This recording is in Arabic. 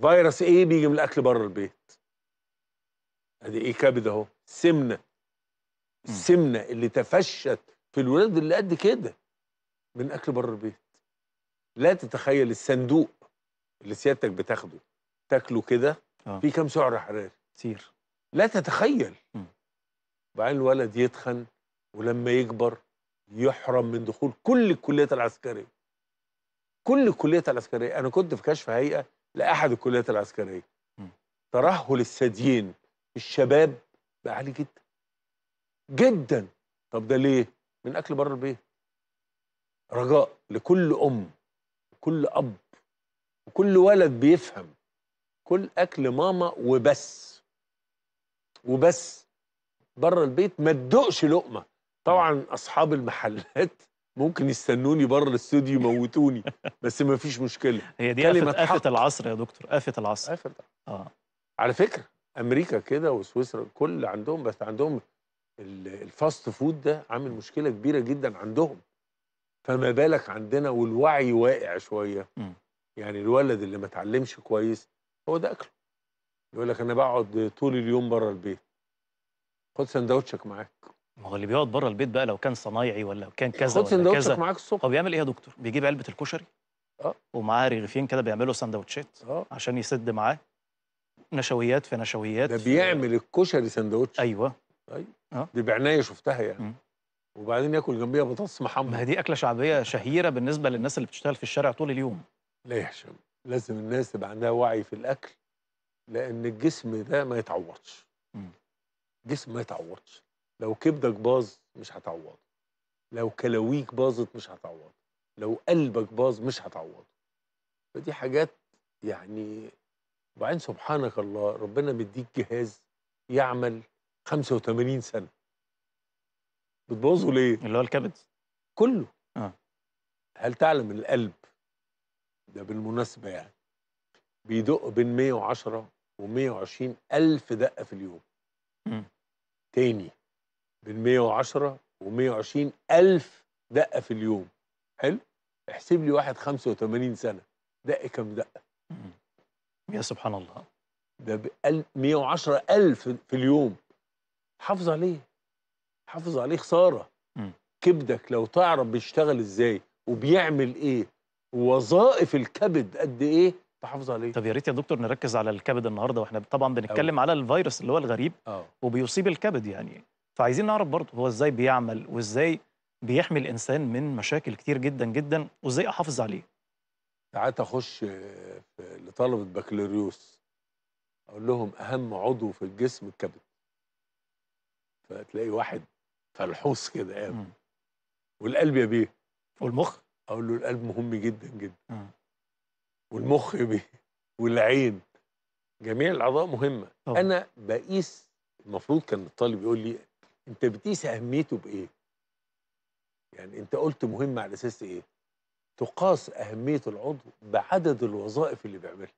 فيروس ايه بيجي من الاكل بره البيت ادي ايه كبد اهو سمنه السمنه اللي تفشت في الولاد اللي قد كده من اكل بره البيت لا تتخيل الصندوق اللي سيادتك بتاخده تاكله كده آه. في كام سعر حراري كتير لا تتخيل وبعدين الولد يتخن ولما يكبر يحرم من دخول كل الكليات العسكريه كل الكليات العسكريه انا كنت في كشف هيئه لاحد الكليات العسكريه ترهل الثديين في الشباب بقى عالي جدا جدا طب ده ليه من اكل بره البيت رجاء لكل ام وكل اب وكل ولد بيفهم كل اكل ماما وبس وبس بره البيت ما تدوقش لقمه طبعا اصحاب المحلات ممكن يستنوني بره الاستوديو يموتوني بس ما فيش مشكله هي دي كلمه آفة, آفة العصر يا دكتور آفة العصر آفة اه على فكره امريكا كده وسويسرا كل عندهم بس عندهم الفاست فود ده عامل مشكله كبيره جدا عندهم فما بالك عندنا والوعي واقع شويه م. يعني الولد اللي ما اتعلمش كويس هو ده اكله يقول لك انا بقعد طول اليوم بره البيت خد سندوتشك معاك ما هو اللي بيقعد بره البيت بقى لو كان صنايعي ولا كان كذا ولا كذا معاك الصبح هو بيعمل ايه يا دكتور؟ بيجيب علبه الكشري اه ومعاه رغيفين كده بيعملوا سندوتشات اه عشان يسد معاه نشويات في نشويات ده بيعمل في... الكشري سندوتش ايوه ايوه اه دي بعنايه شفتها يعني م. وبعدين ياكل جنبيها بطاطس محمد ما هي دي اكله شعبيه شهيره بالنسبه للناس اللي بتشتغل في الشارع طول اليوم لا يا هشام لازم الناس تبقى عندها وعي في الاكل لان الجسم ده ما يتعوضش جسم ما يتعوضش لو كبدك باظ مش هتعوضه لو كلاويك باظت مش هتعوضه لو قلبك باظ مش هتعوضه فدي حاجات يعني وبعدين سبحانك الله ربنا مديك جهاز يعمل 85 سنه بتبوظه ليه؟ اللي هو الكبد كله اه هل تعلم القلب ده بالمناسبة يعني بيدق بين 110 و 120 ألف دقة في اليوم م. تاني بين 110 و120 ألف دقة في اليوم حلو احسب لي واحد 85 سنة دق كم دقة يا سبحان الله ده 110 ألف في اليوم حافظ عليه حافظ عليه خسارة كبدك لو تعرف بيشتغل ازاي وبيعمل ايه وظائف الكبد قد ايه تحافظ عليه طب يا ريت يا دكتور نركز على الكبد النهارده واحنا طبعا بنتكلم أوه. على الفيروس اللي هو الغريب أوه. وبيصيب الكبد يعني فعايزين نعرف برضه هو ازاي بيعمل وازاي بيحمي الانسان من مشاكل كتير جدا جدا وازاي احافظ عليه ساعات اخش لطلبه بكالوريوس اقول لهم اهم عضو في الجسم الكبد فتلاقي واحد فلحوص كده قام والقلب يا بيه والمخ اقول له القلب مهم جدا جدا م. والمخ يا بيه والعين جميع الاعضاء مهمه طبعا. انا بقيس المفروض كان الطالب يقول لي انت بتقيس اهميته بايه يعني انت قلت مهم على اساس ايه تقاس اهميه العضو بعدد الوظائف اللي بيعملها